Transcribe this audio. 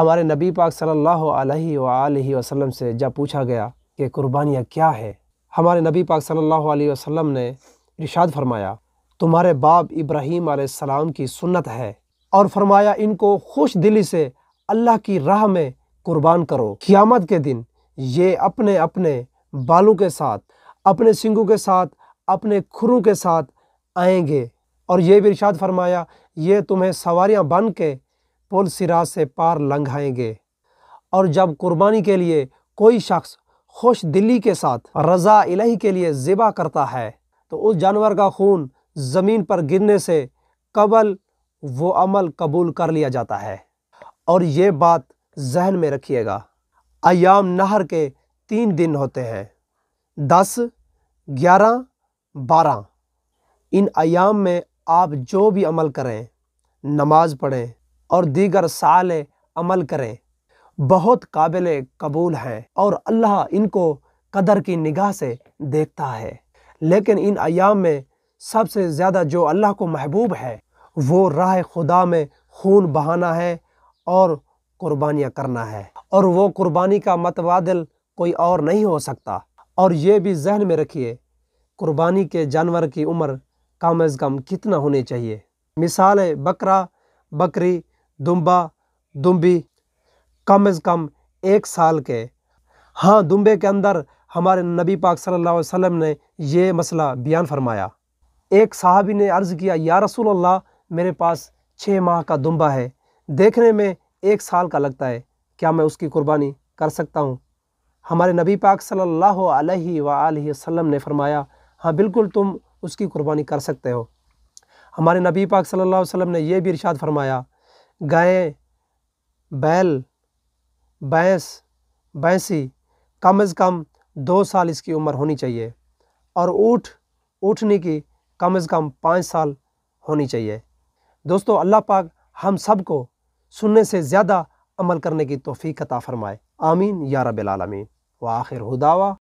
हमारे नबी पाक सल्लल्लाहु अलैहि वसल्लम से जब पूछा गया कि कुर्बानियाँ क्या है हमारे नबी पाक सल्लल्लाहु अलैहि वसल्लम ने इरशाद फरमाया तुम्हारे बाप इब्राहीम आसमाम की सुन्नत है और फरमाया इनको खुश दिली से अल्लाह की राह में कुर्बान करो क़ियामत के दिन ये अपने अपने बालों के साथ अपने सिंगों के साथ अपने खुरों के साथ आएंगे और ये भी इरशाद फरमाया ये तुम्हें सवारियाँ बन के पुल सिरा से पार लंघाएंगे और जब कुर्बानी के लिए कोई शख्स खुश दिल्ली के साथ रज़ा इलाही के लिए ज़िबा करता है तो उस जानवर का खून ज़मीन पर गिरने से कबल वो अमल कबूल कर लिया जाता है और ये बात जहन में रखिएगा अयाम नहर के तीन दिन होते हैं दस ग्यारह बारह इन अयाम में आप जो भी अमल करें नमाज पढ़ें और दीगर साल अमल करें बहुत काबिल कबूल हैं और अल्लाह इनको कदर की निगाह से देखता है लेकिन इन अयाम में सबसे ज़्यादा जो अल्लाह को महबूब है वो राह खुदा में खून बहाना है और कुर्बानियाँ करना है और वो कुर्बानी का मतबादल कोई और नहीं हो सकता और ये भी जहन में रखिए कुर्बानी के जानवर की उम्र कम अज़ कम कितना होनी चाहिए मिसाल बकरा बकरी दुम्बा दुम्बी कम अज़ कम एक साल के हाँ दुम्बे के अंदर हमारे नबी पाक सल्लल्लाहु अलैहि वसल्लम ने यह मसला बयान फरमाया एक साहबी ने अर्ज़ किया या रसूल अल्लाह मेरे पास छः माह का दुम्बा है देखने में एक साल का लगता है क्या मैं उसकी कुर्बानी कर सकता हूँ हमारे नबी पाक सल्लल्लाहु अलैहि वसल्लम ने फरमाया हाँ बिल्कुल तुम उसकी कुर्बानी कर सकते हो हमारे नबी पाक सल्लल्लाहु अलैहि वसल्लम ने यह भी इरशाद फरमाया गायें बैल भैंस भैंसी कम से कम दो साल इसकी उम्र होनी चाहिए और ऊँट उठने की कम से कम पाँच साल होनी चाहिए दोस्तों अल्लाह पाक हम सब को सुनने से ज़्यादा अमल करने की तोफ़ी कता फ़रमाए आमीन या रबालमीन व आखिर हुदावा